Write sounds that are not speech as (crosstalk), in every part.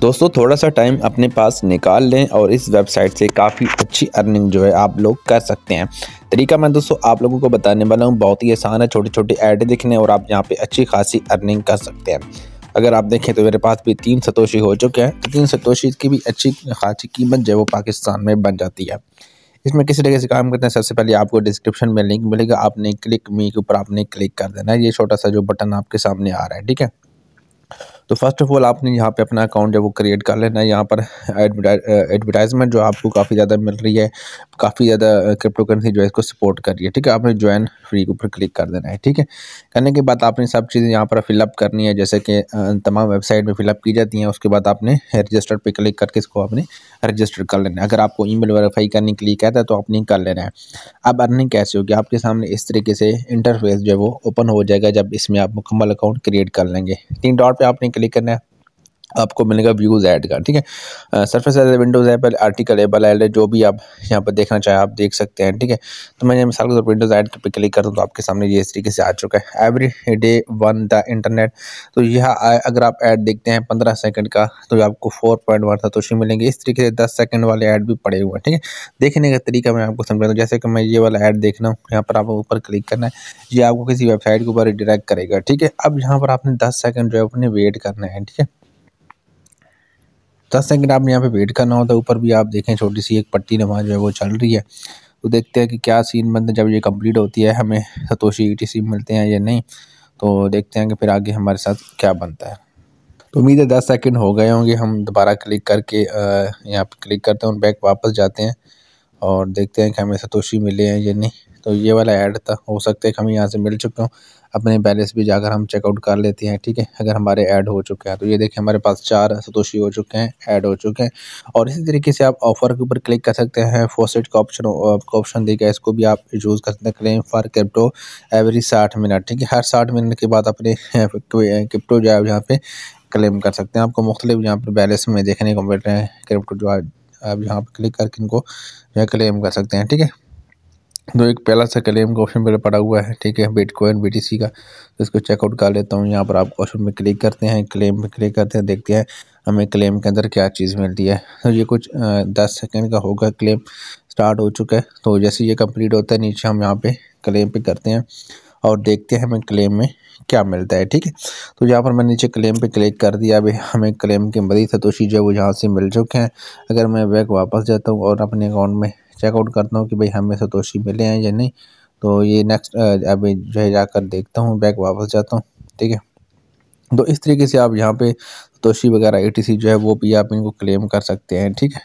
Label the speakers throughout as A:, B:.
A: दोस्तों थोड़ा सा टाइम अपने पास निकाल लें और इस वेबसाइट से काफ़ी अच्छी अर्निंग जो है आप लोग कर सकते हैं तरीका मैं दोस्तों आप लोगों को बताने वाला हूँ बहुत ही आसान है छोटे छोटे ऐड दिखने और आप यहाँ पे अच्छी खासी अर्निंग कर सकते हैं अगर आप देखें तो मेरे पास भी तीन सतोशी हो चुके हैं तो तीन सतोशी की भी अच्छी खासी कीमत जो है वो पाकिस्तान में बन जाती है इसमें किसी तरीके से काम करते हैं सबसे पहले आपको डिस्क्रिप्शन में लिंक मिलेगा आपने क्लिक मी के ऊपर आपने क्लिक कर देना है ये छोटा सा जो बटन आपके सामने आ रहा है ठीक है तो फर्स्ट ऑफ ऑल आपने यहाँ पे अपना अकाउंट जो वो क्रिएट कर लेना है यहाँ पर एडवर्टाइजमेंट जो आपको काफ़ी ज़्यादा मिल रही है काफ़ी ज़्यादा क्रिप्टो करेंसी जो है इसको सपोर्ट कर रही है ठीक है आपने ज्वाइन फ्री के ऊपर क्लिक कर देना है ठीक है करने के बाद आपने सब चीज़ें यहाँ पर फिलअप करनी है जैसे कि तमाम वेबसाइट में फिलअप की जाती हैं उसके बाद आपने रजिस्टर पर क्लिक करके इसको आपने रजिस्टर कर लेना है अगर आपको ई मेल वेरीफाई करने के लिए कहता है तो आपने कर लेना है अब अर्निंग कैसे होगी आपके सामने इस तरीके से इंटरफेस जो है वो ओपन हो जाएगा जब इसमें आप मुकम्मल अकाउंट क्रिएट कर लेंगे तीन डॉट पर आपने ਕਲਿੱਕ ਕਰਨਾ ਹੈ आपको मिलेगा व्यूज़ ऐड का ठीक है surface as Windows app article able ad है जो भी आप यहाँ पर देखना चाहें आप देख सकते हैं ठीक है तो मैं मिसाल के तौर पर विंडोज़ ऐड पर क्लिक करता हूँ तो आपके सामने ये इस तरीके से आ चुका है every day one the internet तो यह अगर आप ऐड देखते हैं पंद्रह सेकेंड का तो आपको फोर पॉइंट वन था तो उसी मिलेंगे इस तरीके से दस सेकेंड वाले ऐड भी पड़े हुए हैं ठीक है देखने का तरीका मैं आपको समझाता हूँ जैसे कि मैं ये वाला ऐड देख रहा हूँ यहाँ पर आपको ऊपर क्लिक करना है ये आपको किसी वेबसाइट के ऊपर डिरेक्ट करेगा ठीक है अब यहाँ पर आपने दस सेकेंड जो है अपने वेट करना है ठीक है दस सेकंड आपने यहाँ पे वेट करना होता तो है ऊपर भी आप देखें छोटी सी एक पट्टी नमाज जो है वो चल रही है तो देखते हैं कि क्या सीन बनता है जब ये कंप्लीट होती है हमें सतोशी ई टी मिलते हैं या नहीं तो देखते हैं कि फिर आगे हमारे साथ क्या बनता है तो उम्मीद है दस सेकेंड हो गए होंगे हम दोबारा क्लिक करके यहाँ पर क्लिक करते हैं और बैक वापस जाते हैं और देखते हैं कि हमें सतोशी मिले हैं या नहीं तो ये वाला ऐड था हो सकता है कि हमें यहाँ से मिल चुके हों अपने बैलेंस भी जाकर हम चेकआउट कर लेते हैं ठीक है अगर हमारे ऐड हो चुके हैं तो ये देखें हमारे पास चार सतोशी हो चुके हैं ऐड हो चुके हैं और इसी तरीके से आप ऑफर के ऊपर क्लिक कर सकते हैं फोसेट का ऑप्शन आपको ऑप्शन दिया गया इसको भी आप यूज़ कर सकते हैं क्लेम फॉर क्रिप्टो एवरी साठ मिनट ठीक है हर साठ मिनट के बाद अपने क्रिप्टो (laughs) जो है यहाँ पर क्लेम कर सकते हैं आपको मुख्तलिफ यहाँ पर बैलेंस में देखने को मिल रहे हैं क्रिप्टो जो आप यहाँ पर क्लिक करके इनको क्लेम कर सकते हैं ठीक है तो एक पहला सा क्लेम का ऑप्शन पहले पड़ा हुआ है ठीक है बिटकॉइन बीटीसी का तो इसको चेकआउट कर लेता हूँ यहाँ पर आप ऑप्शन में क्लिक करते हैं क्लेम में क्लिक करते हैं देखते हैं हमें क्लेम के अंदर क्या चीज़ मिलती है तो ये कुछ दस सेकेंड का होगा क्लेम स्टार्ट हो चुका है तो जैसे ये कंप्लीट होता है नीचे हम यहाँ पर क्लेम पे करते हैं और देखते हैं हमें क्लेम में क्या मिलता है ठीक है तो यहाँ पर मैंने नीचे क्लेम पे क्लिक कर दिया अभी हमें क्लेम के मरीज सतोशी जो है वो यहाँ से मिल चुके हैं अगर मैं बैग वापस जाता हूँ और अपने अकाउंट में चेकआउट करता हूँ कि भाई हमें सतोशी मिले हैं या नहीं तो ये नेक्स्ट अभी जो है जाकर देखता हूँ बैग वापस जाता हूँ ठीक है तो इस तरीके से आप यहाँ पे सतोशी वगैरह एटीसी जो है वो भी आप इनको क्लेम कर सकते हैं ठीक है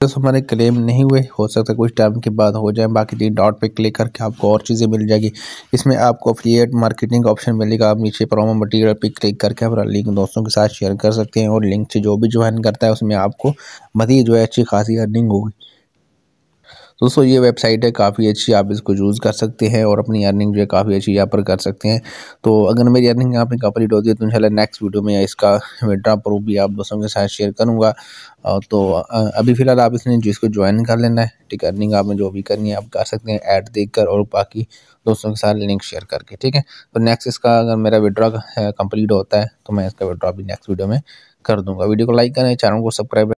A: तो हमारे क्लेम नहीं हुए हो सकता कुछ टाइम के बाद हो जाए बाकी तीन डॉट पे क्लिक करके आपको और चीज़ें मिल जाएगी इसमें आपको अफिलिएट मार्केटिंग ऑप्शन मिलेगा आप नीचे प्रोमो मटेरियल पे क्लिक करके अपना लिंक दोस्तों के साथ शेयर कर सकते हैं और लिंक से जो भी ज्वाइन करता है उसमें आपको मजीद जो है अच्छी खासी अर्निंग होगी दोस्तों ये वेबसाइट है काफ़ी अच्छी आप इसको यूज़ कर सकते हैं और अपनी अर्निंग जो है काफ़ी अच्छी यहाँ पर कर सकते हैं तो अगर मेरी अर्निंग यहाँ पर कंप्लीट होती है तो इंशाल्लाह नेक्स्ट वीडियो में इसका विड्रा प्रूफ भी आप दोस्तों के साथ शेयर करूँगा तो अभी फ़िलहाल आप इसने जिसको ज्वाइन कर लेना है ठीक है अर्निंग आपने जो भी करनी है आप कर सकते हैं ऐड देख कर और बाकी दोस्तों के साथ लिंक शेयर करके ठीक है तो नेक्स्ट इसका अगर मेरा विड्रा कंप्लीट होता है तो मैं इसका विड्रा भी नेक्स्ट वीडियो में कर दूंगा वीडियो को लाइक करें चैनल को सब्सक्राइब